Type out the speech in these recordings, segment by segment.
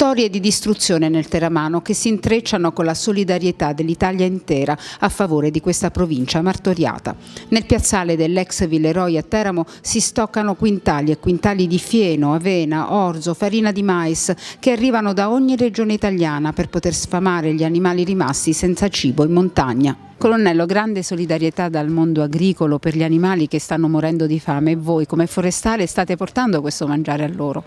storie di distruzione nel Teramano che si intrecciano con la solidarietà dell'Italia intera a favore di questa provincia martoriata. Nel piazzale dell'ex Villeroi a Teramo si stoccano quintali e quintali di fieno, avena, orzo, farina di mais che arrivano da ogni regione italiana per poter sfamare gli animali rimasti senza cibo in montagna. Colonnello, grande solidarietà dal mondo agricolo per gli animali che stanno morendo di fame e voi come forestale state portando questo mangiare a loro?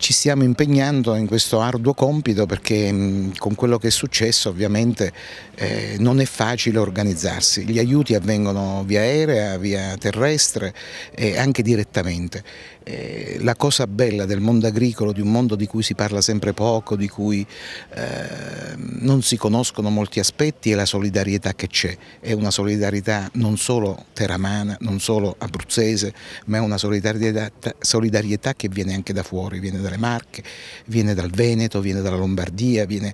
ci stiamo impegnando in questo arduo compito perché mm, con quello che è successo ovviamente eh, non è facile organizzarsi, gli aiuti avvengono via aerea, via terrestre e anche direttamente. Eh, la cosa bella del mondo agricolo, di un mondo di cui si parla sempre poco, di cui eh, non si conoscono molti aspetti è la solidarietà che c'è, è una solidarietà non solo teramana, non solo abruzzese, ma è una solidarietà, solidarietà che viene anche da fuori, viene da dalle Marche, viene dal Veneto, viene dalla Lombardia, viene,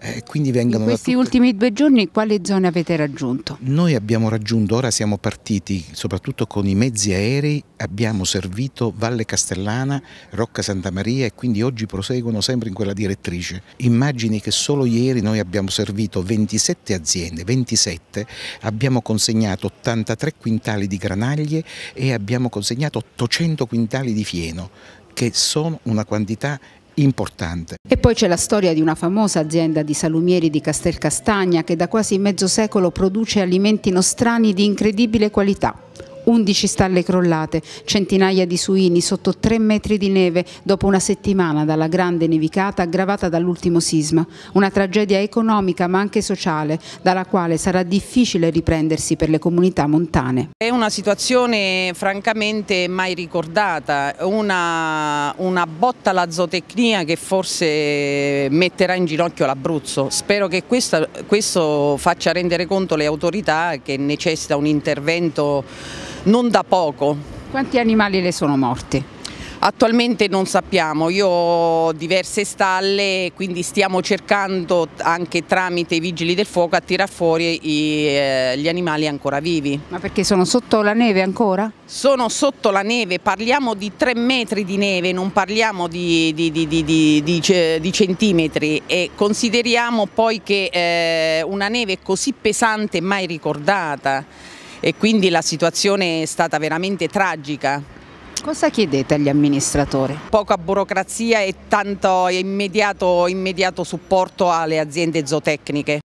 eh, quindi vengono... In questi tutte... ultimi due giorni quale zone avete raggiunto? Noi abbiamo raggiunto, ora siamo partiti soprattutto con i mezzi aerei, abbiamo servito Valle Castellana, Rocca Santa Maria e quindi oggi proseguono sempre in quella direttrice. Immagini che solo ieri noi abbiamo servito 27 aziende, 27, abbiamo consegnato 83 quintali di granaglie e abbiamo consegnato 800 quintali di fieno che sono una quantità importante. E poi c'è la storia di una famosa azienda di salumieri di Castelcastagna che da quasi mezzo secolo produce alimenti nostrani di incredibile qualità. 11 stalle crollate, centinaia di suini sotto 3 metri di neve dopo una settimana dalla grande nevicata aggravata dall'ultimo sisma. Una tragedia economica ma anche sociale, dalla quale sarà difficile riprendersi per le comunità montane. È una situazione francamente mai ricordata, una, una botta alla zootecnia che forse metterà in ginocchio l'Abruzzo. Spero che questa, questo faccia rendere conto le autorità che necessita un intervento non da poco. Quanti animali le sono morti? Attualmente non sappiamo, io ho diverse stalle, quindi stiamo cercando anche tramite i vigili del fuoco a tirar fuori eh, gli animali ancora vivi. Ma perché sono sotto la neve ancora? Sono sotto la neve, parliamo di 3 metri di neve, non parliamo di, di, di, di centimetri e consideriamo poi che eh, una neve così pesante mai ricordata e quindi la situazione è stata veramente tragica. Cosa chiedete agli amministratori? Poca burocrazia e tanto immediato, immediato supporto alle aziende zootecniche.